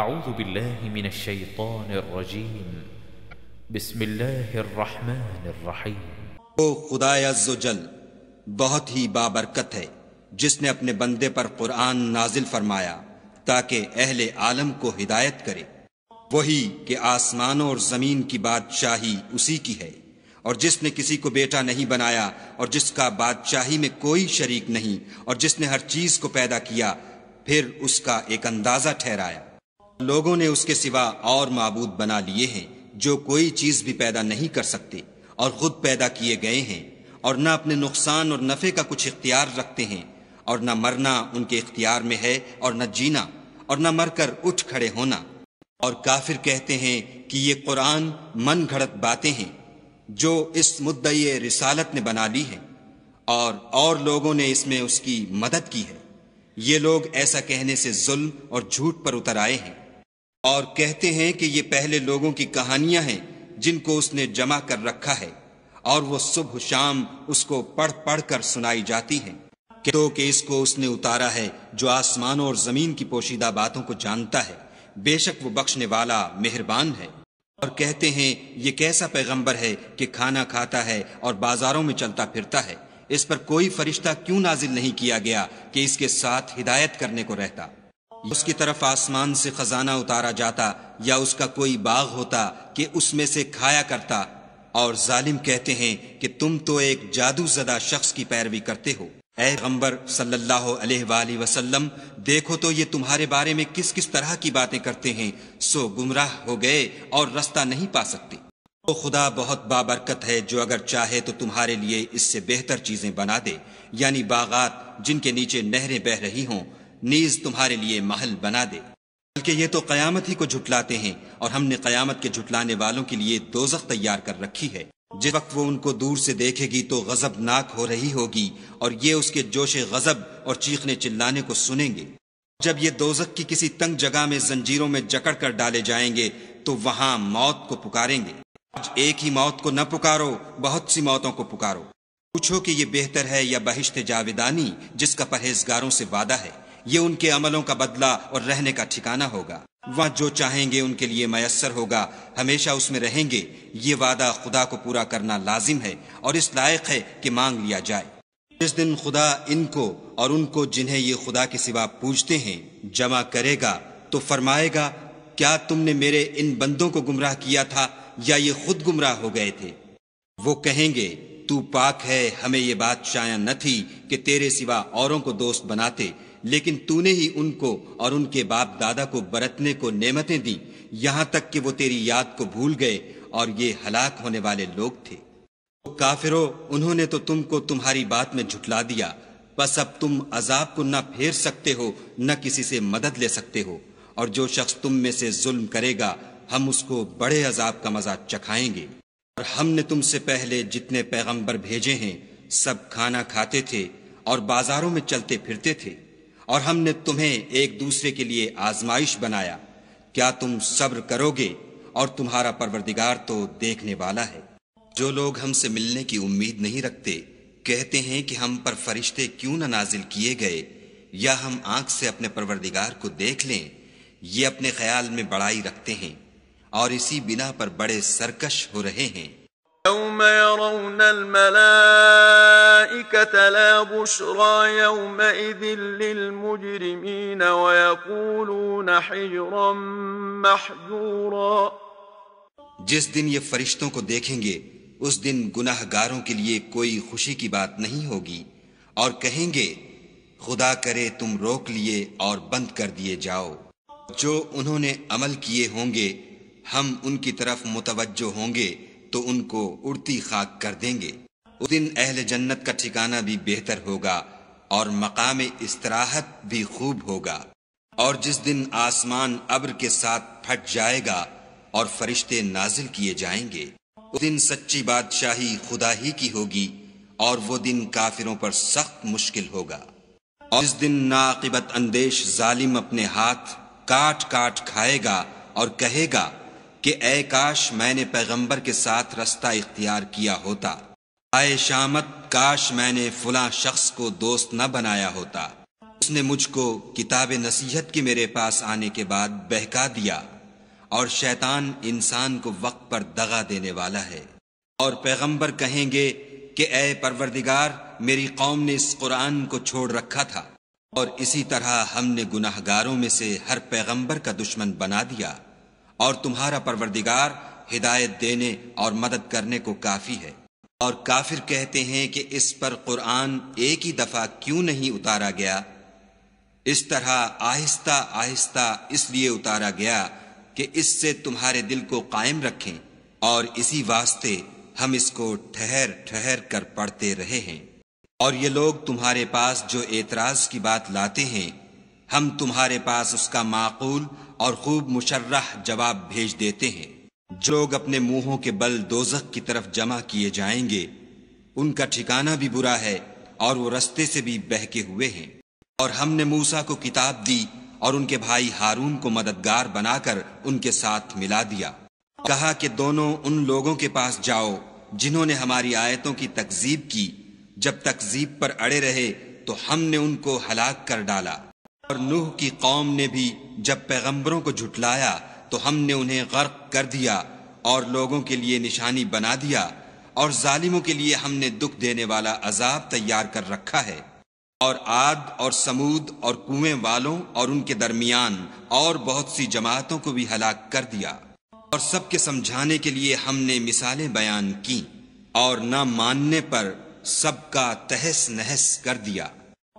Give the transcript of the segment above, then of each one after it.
أعوذ بالله من الشيطان الرجيم بسم الله الرحمन الرحيم वो खुदा अज्जल बहुत ही बाबरकत है जिसने अपने बंदे पर कुरान नाजिल फरमाया ताकि अहले आलम को हिदायत करे वही के आसमानों और ज़मीन की बादशाही उसी की है और जिसने किसी को बेटा नहीं बनाया और जिसका बादशाही में कोई शरीक नहीं और जिसने हर चीज़ को पैदा किया फिर उसका एक अंदाज़ा ठहराया लोगों ने उसके सिवा और मबूद बना लिए हैं जो कोई चीज भी पैदा नहीं कर सकते और खुद पैदा किए गए हैं और न अपने नुकसान और नफे का कुछ इख्तियार रखते हैं और न मरना उनके इख्तियार में है और न जीना और न मरकर उठ खड़े होना और काफिर कहते हैं कि ये कुरान मन घड़त बातें हैं जो इस मुद्दई रिसालत ने बना ली है और और लोगों ने इसमें उसकी मदद की है ये लोग ऐसा कहने से जुल्म और झूठ पर उतर आए हैं और कहते हैं कि ये पहले लोगों की कहानियां हैं जिनको उसने जमा कर रखा है और वो सुबह शाम उसको पढ़ पढ़ कर सुनाई जाती है तो के इसको उसने उतारा है जो आसमानों और जमीन की पोशीदा बातों को जानता है बेशक वो बख्शने वाला मेहरबान है और कहते हैं ये कैसा पैगंबर है कि खाना खाता है और बाजारों में चलता फिरता है इस पर कोई फरिश्ता क्यों नाजिल नहीं किया गया कि इसके साथ हिदायत करने को रहता उसकी तरफ आसमान से खजाना उतारा जाता या उसका कोई बाग होता कि उसमें से खाया करता और जालिम कहते हैं कि तुम तो एक जादू जदा शख्स की पैरवी करते हो ए गंबर देखो तो ये तुम्हारे बारे में किस किस तरह की बातें करते हैं सो गुमराह हो गए और रास्ता नहीं पा सकते तो खुदा बहुत बाबरकत है जो अगर चाहे तो तुम्हारे लिए इससे बेहतर चीजें बना दे यानी बागात जिनके नीचे नहरें बह रही हों नीज तुम्हारे लिए महल बना दे बल्कि ये तो कयामत ही को झुटलाते हैं और हमने कयामत के झुटलाने वालों के लिए दोजख तैयार कर रखी है जिस वक्त वो उनको दूर से देखेगी तो गजबनाक हो रही होगी और ये उसके जोश गजब और चीखने चिल्लाने को सुनेंगे जब ये दोजक की किसी तंग जगह में जंजीरों में जकड़ कर डाले जाएंगे तो वहां मौत को पुकारेंगे आज एक ही मौत को न पुकारो बहुत सी मौतों को पुकारो पूछो कि ये बेहतर है या बहिश्त जावेदानी जिसका परहेजगारों से वादा है ये उनके अमलों का बदला और रहने का ठिकाना होगा वह जो चाहेंगे उनके लिए मयसर होगा हमेशा उसमें रहेंगे ये वादा खुदा को पूरा करना लाजिम है और इस लायक है कि मांग लिया जाए जिस दिन खुदा इनको और उनको जिन्हें ये खुदा के सिवा पूछते हैं जमा करेगा तो फरमाएगा क्या तुमने मेरे इन बंदों को गुमराह किया था या ये खुद गुमराह हो गए थे वो कहेंगे तू पाक है हमें ये बात शाया न थी कि तेरे सिवा औरों को दोस्त बनाते लेकिन तूने ही उनको और उनके बाप दादा को बरतने को नेमतें दी यहां तक कि वो तेरी याद को भूल गए और ये हलाक होने वाले लोग थे तो काफिरो उन्होंने तो तुमको तुम्हारी बात में झुटला दिया बस अब तुम अजाब को न फेर सकते हो न किसी से मदद ले सकते हो और जो शख्स तुम में से जुल्म करेगा हम उसको बड़े अजाब का मजा चखाएंगे और हमने तुमसे पहले जितने पैगंबर भेजे हैं सब खाना खाते थे और बाजारों में चलते फिरते थे और हमने तुम्हें एक दूसरे के लिए आजमाइश बनाया क्या तुम सब्र करोगे और तुम्हारा परवरदिगार तो देखने वाला है जो लोग हमसे मिलने की उम्मीद नहीं रखते कहते हैं कि हम पर फरिश्ते क्यों ना नाजिल किए गए या हम आंख से अपने परवरदिगार को देख लें ये अपने ख्याल में बड़ाई रखते हैं और इसी बिना पर बड़े सरकश हो रहे हैं يوم يرون الملائكة لا بشرى يومئذ للمجرمين ويقولون حجرا محجورا जिस दिन ये फरिश्तों को देखेंगे उस दिन गुनाहगारों के लिए कोई खुशी की बात नहीं होगी और कहेंगे खुदा करे तुम रोक लिए और बंद कर दिए जाओ जो उन्होंने अमल किए होंगे हम उनकी तरफ मुतवज्जो होंगे तो उनको उड़ती खाक कर देंगे उस दिन अहल जन्नत का ठिकाना भी बेहतर होगा और मकाम इसराहत भी खूब होगा और जिस दिन आसमान अब्र के साथ फट जाएगा और फरिश्ते नाजिल किए जाएंगे उस दिन सच्ची बादशाही खुदा ही की होगी और वो दिन काफिरों पर सख्त मुश्किल होगा और इस दिन नाकिबत अंदेश जालिम अपने हाथ काट काट खाएगा और कहेगा कि ए काश मैंने पैगंबर के साथ रास्ता इख्तियार किया होता आए शामत काश मैंने फुला शख्स को दोस्त न बनाया होता उसने मुझको किताब नसीहत के मेरे पास आने के बाद बहका दिया और शैतान इंसान को वक्त पर दगा देने वाला है और पैगंबर कहेंगे कि ए परवरदिगार मेरी कौम ने इस कुरान को छोड़ रखा था और इसी तरह हमने गुनाहगारों में से हर पैगंबर का दुश्मन बना दिया और तुम्हारा परवरदिगार हिदायत देने और मदद करने को काफी है और काफिर कहते हैं कि इस पर कुरान एक ही दफा क्यों नहीं उतारा गया इस तरह आहिस्ता आहिस्ता इसलिए उतारा गया कि इससे तुम्हारे दिल को कायम रखें और इसी वास्ते हम इसको ठहर ठहर कर पढ़ते रहे हैं और ये लोग तुम्हारे पास जो एतराज की बात लाते हैं हम तुम्हारे पास उसका माकूल और खूब मुशर्रह जवाब भेज देते हैं जो लोग अपने मुंहों के बल दोजक की तरफ जमा किए जाएंगे उनका ठिकाना भी बुरा है और वो रस्ते से भी बहके हुए हैं और हमने मूसा को किताब दी और उनके भाई हारून को मददगार बनाकर उनके साथ मिला दिया कहा कि दोनों उन लोगों के पास जाओ जिन्होंने हमारी आयतों की तकजीब की जब तकजीब पर अड़े रहे तो हमने उनको हलाक कर डाला और नूह की कौम ने भी जब पैगंबरों को झुटलाया तो हमने उन्हें गर्क कर दिया और लोगों के लिए निशानी बना दिया और जालिमों के लिए हमने दुख देने वाला अजाब तैयार कर रखा है और आद और समूद और कुएं वालों और उनके दरमियान और बहुत सी जमातों को भी हलाक कर दिया और सबके समझाने के लिए हमने मिसालें बयान की और न मानने पर सबका तहस नहस कर दिया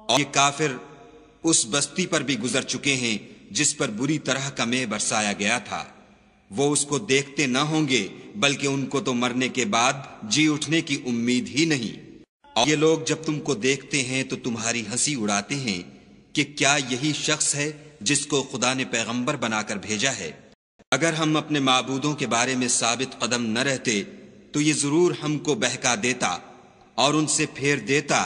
और ये काफिर उस बस्ती पर भी गुजर चुके हैं जिस पर बुरी तरह का मेह बरसाया गया था वो उसको देखते न होंगे बल्कि उनको तो मरने के बाद जी उठने की उम्मीद ही नहीं और ये लोग जब तुमको देखते हैं तो तुम्हारी हंसी उड़ाते हैं कि क्या यही शख्स है जिसको खुदा ने पैगंबर बनाकर भेजा है अगर हम अपने मबूदों के बारे में साबित कदम न रहते तो ये जरूर हमको बहका देता और उनसे फेर देता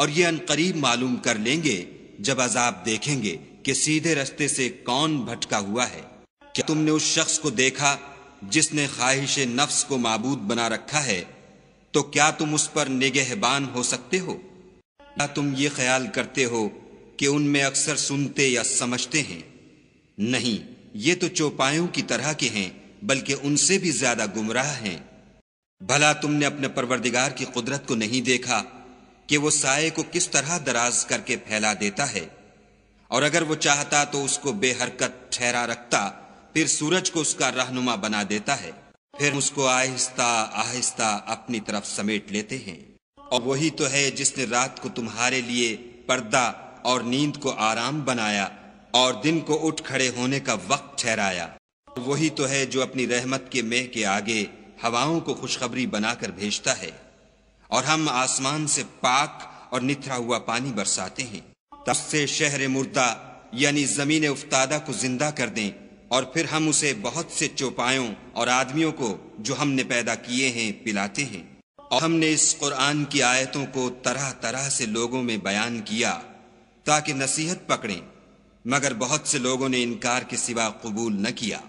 और ये अनकरीब मालूम कर लेंगे जब अजाब देखेंगे कि सीधे रस्ते से कौन भटका हुआ है क्या तुमने उस शख्स को देखा जिसने ख्वाहिश नफ्स को मबूद बना रखा है तो क्या तुम उस पर निगहबान हो सकते हो क्या तुम ये ख्याल करते हो कि उनमें अक्सर सुनते या समझते हैं नहीं ये तो चौपायों की तरह के हैं बल्कि उनसे भी ज्यादा गुमराह हैं भला तुमने अपने परवरदिगार की कुदरत को नहीं देखा कि वो साय को किस तरह दराज करके फैला देता है और अगर वो चाहता तो उसको बेहरकत ठहरा रखता फिर सूरज को उसका रहनुमा बना देता है फिर उसको आहिस्ता आहिस्ता अपनी तरफ समेट लेते हैं और वही तो है जिसने रात को तुम्हारे लिए पर्दा और नींद को आराम बनाया और दिन को उठ खड़े होने का वक्त ठहराया वही तो है जो अपनी रहमत के मेह के आगे हवाओं को खुशखबरी बनाकर भेजता है और हम आसमान से पाक और निथरा हुआ पानी बरसाते हैं तब से शहर मुर्दा यानी जमीन उफ्तादा को जिंदा कर दें और फिर हम उसे बहुत से चौपायों और आदमियों को जो हमने पैदा किए हैं पिलाते हैं और हमने इस कुरान की आयतों को तरह तरह से लोगों में बयान किया ताकि नसीहत पकड़ें मगर बहुत से लोगों ने इनकार के सिवा कबूल न किया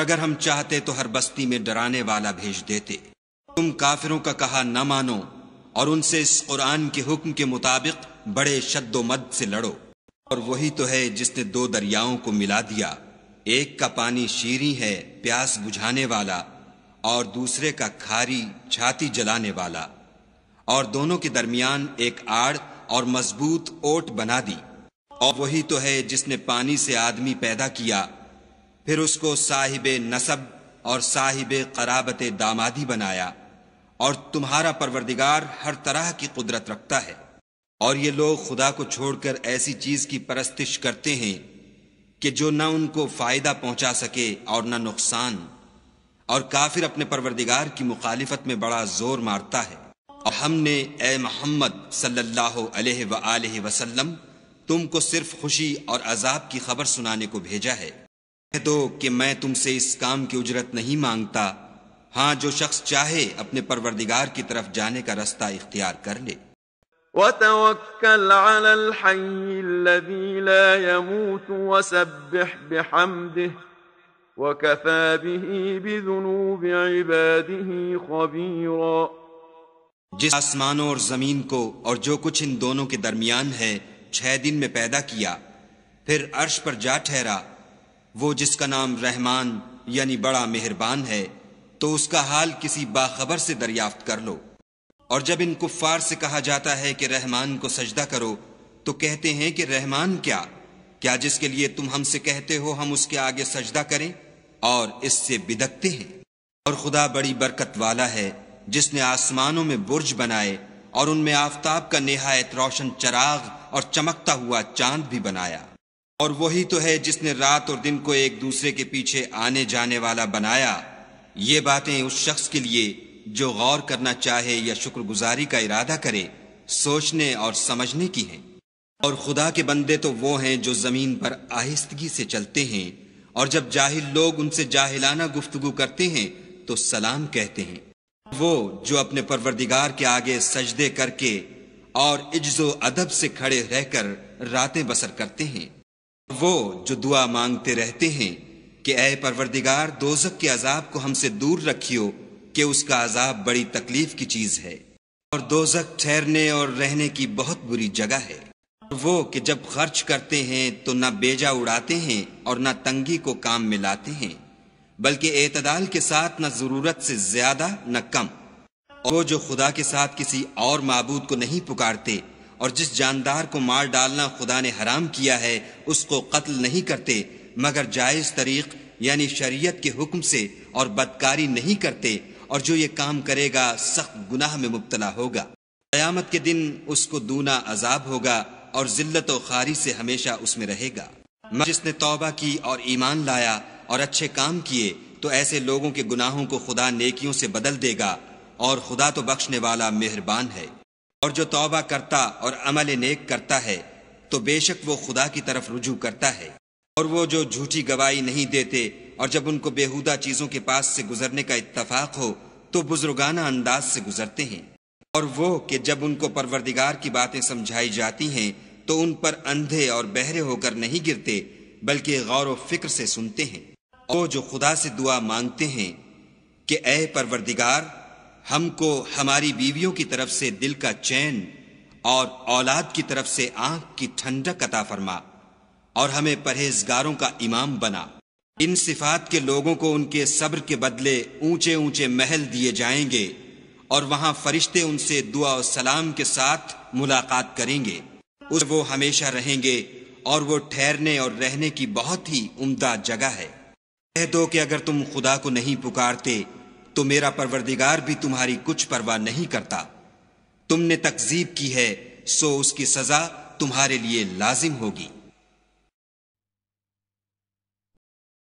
अगर हम चाहते तो हर बस्ती में डराने वाला भेज देते तुम काफिरों का कहा न मानो और उनसे इस कुरान के हुक्म के मुताबिक बड़े शद्दोमद से लड़ो और वही तो है जिसने दो दरियाओं को मिला दिया एक का पानी शीरी है प्यास बुझाने वाला और दूसरे का खारी छाती जलाने वाला और दोनों के दरमियान एक आड़ और मजबूत ओट बना दी और वही तो है जिसने पानी से आदमी पैदा किया फिर उसको साहिब नसब और साहिब कराबत दामादी बनाया और तुम्हारा परवरदिगार हर तरह की कुदरत रखता है और ये लोग खुदा को छोड़कर ऐसी चीज की परस्तिश करते हैं कि जो ना उनको फायदा पहुंचा सके और ना नुकसान और काफिर अपने परवरदिगार की मुखालिफत में बड़ा जोर मारता है और हमने ए मोहम्मद सल्लल्लाहु वसल्लम तुमको सिर्फ खुशी और अजाब की खबर सुनाने को भेजा है तो कि मैं तुमसे इस काम की उजरत नहीं मांगता हाँ जो शख्स चाहे अपने परवरदिगार की तरफ जाने का रास्ता इख्तियार कर ले जिस आसमानों और जमीन को और जो कुछ इन दोनों के दरमियान है छह दिन में पैदा किया फिर अर्श पर जा ठहरा वो जिसका नाम रहमान यानी बड़ा मेहरबान है तो उसका हाल किसी बाखबर से दरियाफ्त कर लो और जब इन कुफार से कहा जाता है कि रहमान को सजदा करो तो कहते हैं कि रहमान क्या क्या जिसके लिए तुम हमसे कहते हो हम उसके आगे सजदा करें और इससे बिदकते हैं और खुदा बड़ी बरकत वाला है जिसने आसमानों में बुर्ज बनाए और उनमें आफ्ताब का नहायत रोशन चराग और चमकता हुआ चांद भी बनाया और वही तो है जिसने रात और दिन को एक दूसरे के पीछे आने जाने वाला बनाया ये बातें उस शख्स के लिए जो गौर करना चाहे या शुक्रगुजारी का इरादा करे सोचने और समझने की हैं और खुदा के बंदे तो वो हैं जो जमीन पर आहिस्तगी से चलते हैं और जब जाहिल लोग उनसे जाहिलाना गुफ्तगु करते हैं तो सलाम कहते हैं वो जो अपने परवरदिगार के आगे सजदे करके और इज्जो अदब से खड़े रहकर रातें बसर करते हैं वो जो दुआ मांगते रहते हैं कि ए परवरदिगार दोजक के अजाब को हमसे दूर रखियो कि उसका अजाब बड़ी तकलीफ की चीज है और दोजक ठहरने और रहने की बहुत बुरी जगह है वो कि जब खर्च करते हैं तो ना बेजा उड़ाते हैं और ना तंगी को काम में लाते हैं बल्कि एतदाल के साथ ना जरूरत से ज्यादा न कम और वो जो खुदा के साथ किसी और मबूद को नहीं पुकारते और जिस जानदार को मार डालना खुदा ने हराम किया है उसको कत्ल नहीं करते मगर जायज तरीक यानी शरीयत के हुक्म से और बदकारी नहीं करते और जो ये काम करेगा सख्त गुनाह में मुबतला होगा क़यामत के दिन उसको दूना अजाब होगा और जिल्लत व खारी से हमेशा उसमें रहेगा जिसने तोबा की और ईमान लाया और अच्छे काम किए तो ऐसे लोगों के गुनाहों को खुदा नेकियों से बदल देगा और खुदा तो बख्शने वाला मेहरबान है और जो तोबा करता और अमल नेक करता है तो बेशक वो खुदा की तरफ रुजू करता है और वो जो झूठी गवाही नहीं देते और जब उनको बेहुदा चीजों के पास से गुजरने का इत्तफाक हो तो बुजुर्गाना अंदाज से गुजरते हैं और वो कि जब उनको परवरदिगार की बातें समझाई जाती हैं तो उन पर अंधे और बहरे होकर नहीं गिरते बल्कि गौर व फिक्र से सुनते हैं और जो खुदा से दुआ मांगते हैं कि ए परवरदिगार हमको हमारी बीवियों की तरफ से दिल का चैन और औलाद की तरफ से आंख की ठंडक कता फरमा और हमें परहेजगारों का इमाम बना इन सिफात के लोगों को उनके सब्र के बदले ऊंचे ऊंचे महल दिए जाएंगे और वहां फरिश्ते उनसे दुआ और सलाम के साथ मुलाकात करेंगे उस वो हमेशा रहेंगे और वो ठहरने और रहने की बहुत ही उम्दा जगह है कह दो कि अगर तुम खुदा को नहीं पुकारते तो मेरा परवरदिगार भी तुम्हारी कुछ परवाह नहीं करता तुमने तकजीब की है सो उसकी सजा तुम्हारे लिए लाजिम होगी